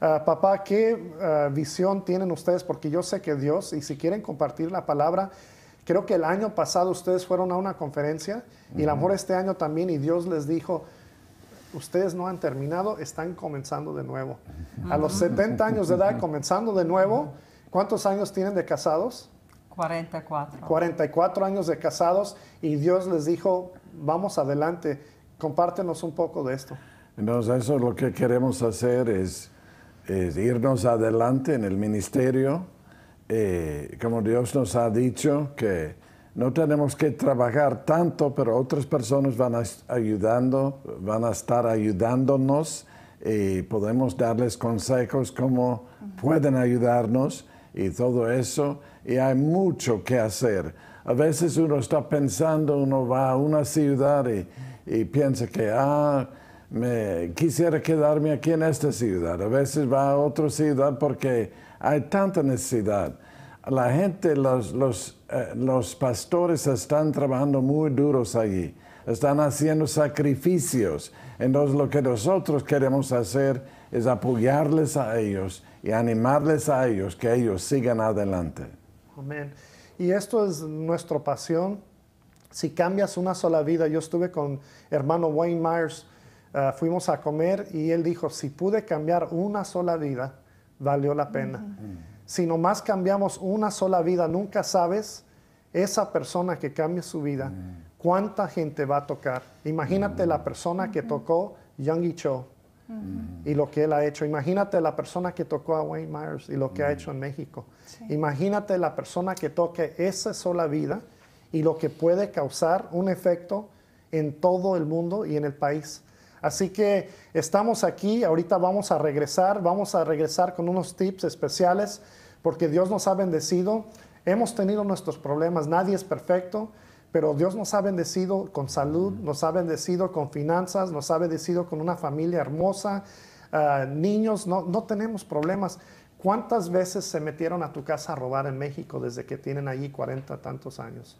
Ah, papá, ¿qué ah, visión tienen ustedes? Porque yo sé que Dios, y si quieren compartir la palabra, creo que el año pasado ustedes fueron a una conferencia y el amor este año también, y Dios les dijo, ustedes no han terminado, están comenzando de nuevo. A los 70 años de edad, comenzando de nuevo, ¿cuántos años tienen de casados? 44. 44 años de casados y Dios les dijo, vamos adelante, compártenos un poco de esto. Entonces, eso lo que queremos hacer es eh, irnos adelante en el ministerio. Eh, como Dios nos ha dicho, que no tenemos que trabajar tanto, pero otras personas van a ayudando, van a estar ayudándonos y podemos darles consejos cómo pueden ayudarnos y todo eso. Y hay mucho que hacer. A veces uno está pensando, uno va a una ciudad y piensa que, ah, me quisiera quedarme aquí en esta ciudad, a veces va a otra ciudad porque hay tanta necesidad. La gente, los, eh, los pastores están trabajando muy duros allí, están haciendo sacrificios. Entonces lo que nosotros queremos hacer es apoyarles a ellos y animarles a ellos que ellos sigan adelante. Amén. Y esto es nuestra pasión. Si cambias una sola vida, yo estuve con hermano Wayne Myers, Ah, fuimos a comer y él dijo, si pude cambiar una sola vida, valió la pena. Mm. Si nomás cambiamos una sola vida, nunca sabes esa persona que cambia su vida, mm. cuánta gente va a tocar. Imagínate la mm. persona que tocó Young Cho y lo que él ha hecho. Imagínate la persona que tocó a Wayne Myers y lo que ha hecho en México. Imagínate la persona que toque esa sola vida y lo que puede causar un efecto en todo el mundo y en el país. Así que estamos aquí, ahorita vamos a regresar, vamos a regresar con unos tips especiales porque Dios nos ha bendecido. Hemos tenido nuestros problemas, nadie es perfecto, pero Dios nos ha bendecido con salud, nos ha bendecido con finanzas, nos ha bendecido con una familia hermosa, ah, niños, no, no tenemos problemas. ¿Cuántas veces se metieron a tu casa a robar en México desde que tienen allí 40 tantos años?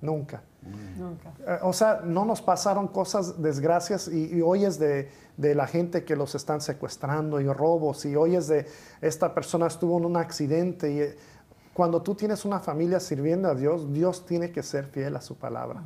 Nunca. Eh, o sea, no nos pasaron cosas, desgracias, y, hoy es de, la gente que los están secuestrando y robos, y hoy es de esta persona estuvo en un accidente. Y, eh, cuando tú tienes una familia sirviendo a Dios, Dios tiene que ser fiel a su palabra.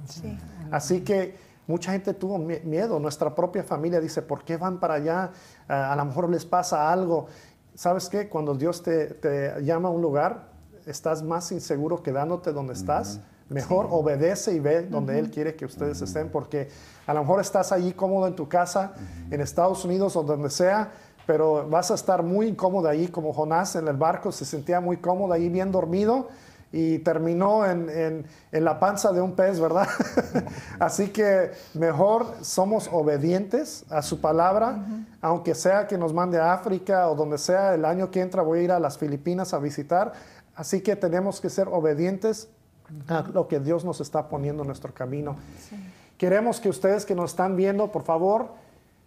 Así que mucha gente tuvo miedo. Nuestra propia familia dice, ¿por qué van para allá? Eh, a lo mejor les pasa algo. ¿Sabes qué? Cuando Dios te, llama a un lugar, estás más inseguro quedándote donde estás Mejor obedece y ve donde Él quiere que ustedes estén, porque a lo mejor estás ahí cómodo en tu casa, en Estados Unidos o donde sea, pero vas a estar muy incómodo ahí, como Jonás en el barco se sentía muy cómodo ahí, bien dormido, y terminó en, en la panza de un pez, ¿verdad? Así que mejor somos obedientes a su palabra, aunque sea que nos mande a África o donde sea, el año que entra voy a ir a las Filipinas a visitar. Así que tenemos que ser obedientes lo que Dios nos está poniendo en nuestro camino. Queremos que ustedes que nos están viendo, por favor,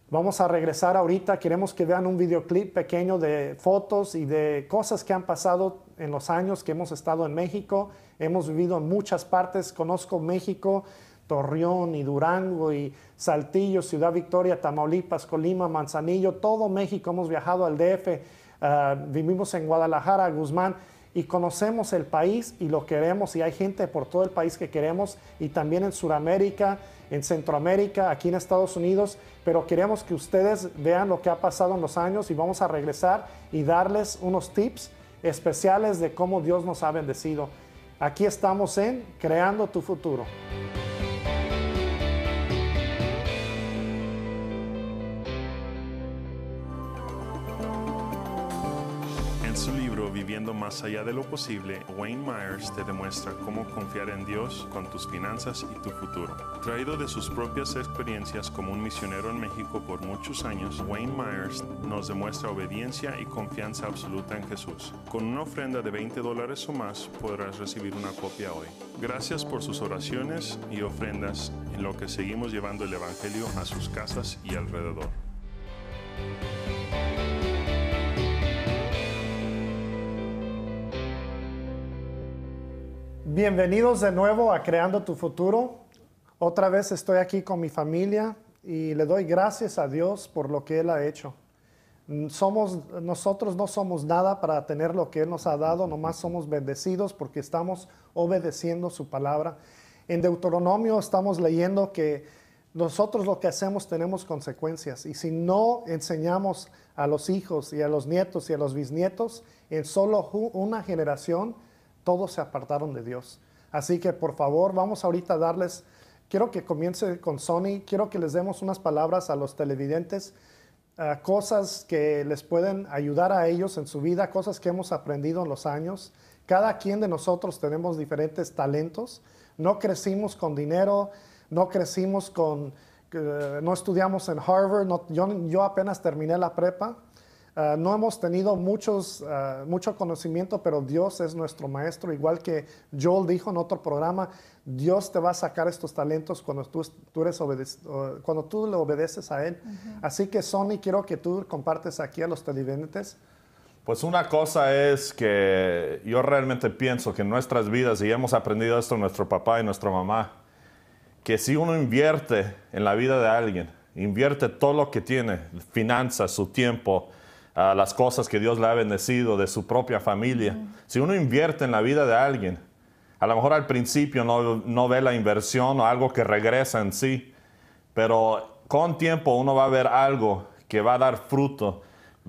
vamos a regresar ahorita. Queremos que vean un videoclip pequeño de fotos y de cosas que han pasado en los años que hemos estado en México. Hemos vivido en muchas partes. Conozco México, Torreón y Durango y Saltillo, Ciudad Victoria, Tamaulipas, Colima, Manzanillo, todo México. Hemos viajado al DF, ah, vivimos en Guadalajara, Guzmán y conocemos el país y lo queremos y hay gente por todo el país que queremos y también en Sudamérica, en Centroamérica, aquí en Estados Unidos, pero queremos que ustedes vean lo que ha pasado en los años y vamos a regresar y darles unos tips especiales de cómo Dios nos ha bendecido. Aquí estamos en Creando tu futuro. En su libro Viviendo más allá de lo posible, Wayne Myers te demuestra cómo confiar en Dios con tus finanzas y tu futuro. Traído de sus propias experiencias como un misionero en México por muchos años, Wayne Myers nos demuestra obediencia y confianza absoluta en Jesús. Con una ofrenda de 20 dólares o más podrás recibir una copia hoy. Gracias por sus oraciones y ofrendas en lo que seguimos llevando el Evangelio a sus casas y alrededor. Bienvenidos de nuevo a Creando tu Futuro. Otra vez estoy aquí con mi familia y le doy gracias a Dios por lo que Él ha hecho. Somos, nosotros no somos nada para tener lo que Él nos ha dado, nomás somos bendecidos porque estamos obedeciendo su palabra. En Deuteronomio estamos leyendo que nosotros lo que hacemos tenemos consecuencias y si no enseñamos a los hijos y a los nietos y a los bisnietos, en solo una generación, todos se apartaron de Dios. Así que por favor, vamos ahorita a darles, quiero que comience con Sony, quiero que les demos unas palabras a los televidentes, cosas que les pueden ayudar a ellos en su vida, cosas que hemos aprendido en los años. Cada quien de nosotros tenemos diferentes talentos, no crecimos con dinero, no crecimos con, eh, no estudiamos en Harvard, yo apenas terminé la prepa. Ah, no hemos tenido muchos, ah, mucho conocimiento, pero Dios es nuestro maestro. Igual que Joel dijo en otro programa, Dios te va a sacar estos talentos cuando tú, eres cuando tú le obedeces a Él. Así que, Sony, quiero que tú compartes aquí a los televidentes. Pues una cosa es que yo realmente pienso que en nuestras vidas, y hemos aprendido esto nuestro papá y nuestra mamá, que si uno invierte en la vida de alguien, invierte todo lo que tiene, finanzas, su tiempo, a las cosas que Dios le ha bendecido, de su propia familia. Si uno invierte en la vida de alguien, a lo mejor al principio no, ve la inversión o algo que regresa en sí, pero con tiempo uno va a ver algo que va a dar fruto,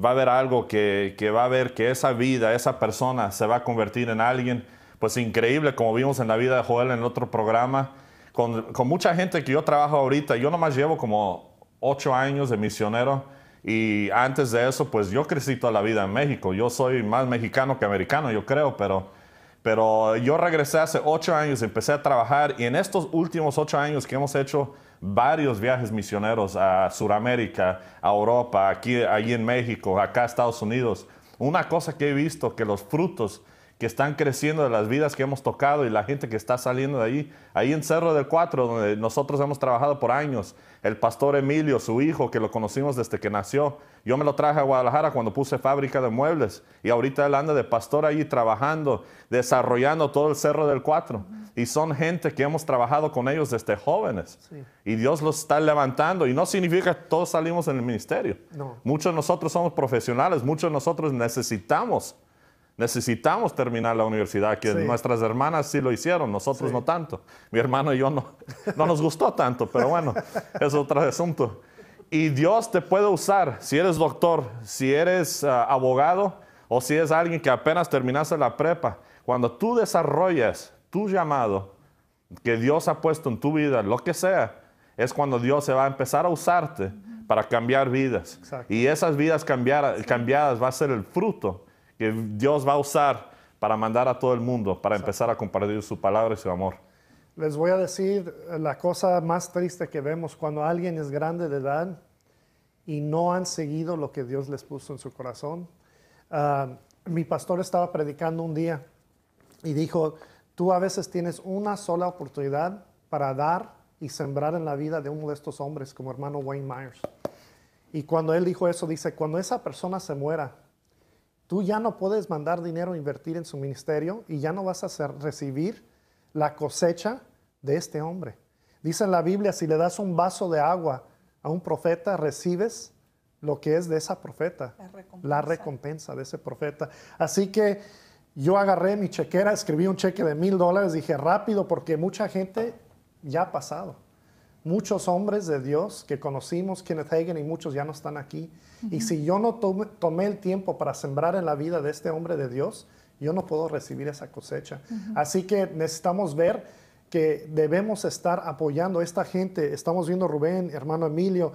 va a ver algo que, va a ver que esa vida, esa persona se va a convertir en alguien, pues increíble, como vimos en la vida de Joel en el otro programa, con, con mucha gente que yo trabajo ahorita, yo nomás llevo como ocho años de misionero, y antes de eso, pues yo crecí toda la vida en México. Yo soy más mexicano que americano, yo creo, pero, pero yo regresé hace ocho años, empecé a trabajar y en estos últimos ocho años que hemos hecho varios viajes misioneros a Sudamérica, a Europa, aquí allí en México, acá a Estados Unidos, una cosa que he visto que los frutos que están creciendo, de las vidas que hemos tocado y la gente que está saliendo de ahí. Ahí en Cerro del Cuatro, donde nosotros hemos trabajado por años, el pastor Emilio, su hijo, que lo conocimos desde que nació, yo me lo traje a Guadalajara cuando puse fábrica de muebles y ahorita él anda de pastor allí trabajando, desarrollando todo el Cerro del Cuatro. Y son gente que hemos trabajado con ellos desde jóvenes. Y Dios los está levantando. Y no significa que todos salimos en el ministerio. Muchos de nosotros somos profesionales, muchos de nosotros necesitamos necesitamos terminar la universidad, que nuestras hermanas sí lo hicieron, nosotros no tanto. Mi hermano y yo no, no nos gustó tanto, pero bueno, es otro asunto. Y Dios te puede usar si eres doctor, si eres ah, abogado o si es alguien que apenas terminaste la prepa. Cuando tú desarrollas tu llamado que Dios ha puesto en tu vida, lo que sea, es cuando Dios se va a empezar a usarte para cambiar vidas. Y esas vidas cambiadas va a ser el fruto que Dios va a usar para mandar a todo el mundo, para empezar a compartir su palabra y su amor. Les voy a decir eh, la cosa más triste que vemos cuando alguien es grande de edad y no han seguido lo que Dios les puso en su corazón. Ah, mi pastor estaba predicando un día y dijo, tú a veces tienes una sola oportunidad para dar y sembrar en la vida de uno de estos hombres como hermano Wayne Myers. Y cuando él dijo eso, dice, cuando esa persona se muera, tú ya no puedes mandar dinero a invertir en su ministerio y ya no vas a hacer, recibir la cosecha de este hombre. Dice la Biblia, si le das un vaso de agua a un profeta, recibes lo que es de esa profeta, la recompensa de ese profeta. Así que yo agarré mi chequera, escribí un cheque de mil dólares, dije rápido porque mucha gente ya ha pasado muchos hombres de Dios que conocimos, Kenneth Hagen y muchos ya no están aquí. Y si yo no tomé el tiempo para sembrar en la vida de este hombre de Dios, yo no puedo recibir esa cosecha. Así que necesitamos ver que debemos estar apoyando a esta gente. Estamos viendo Rubén, hermano Emilio,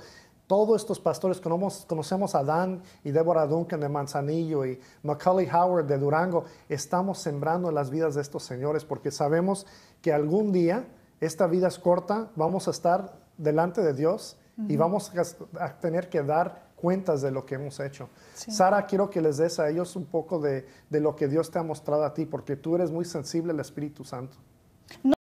todos estos pastores conocemos, conocemos a Dan y Deborah Duncan de Manzanillo y Macaulay Howard de Durango. Estamos sembrando en las vidas de estos señores porque sabemos que algún día esta vida es corta, vamos a estar delante de Dios y vamos a, tener que dar cuentas de lo que hemos hecho. Sara, quiero que les des a ellos un poco de, lo que Dios te ha mostrado a ti, porque tú eres muy sensible al Espíritu Santo.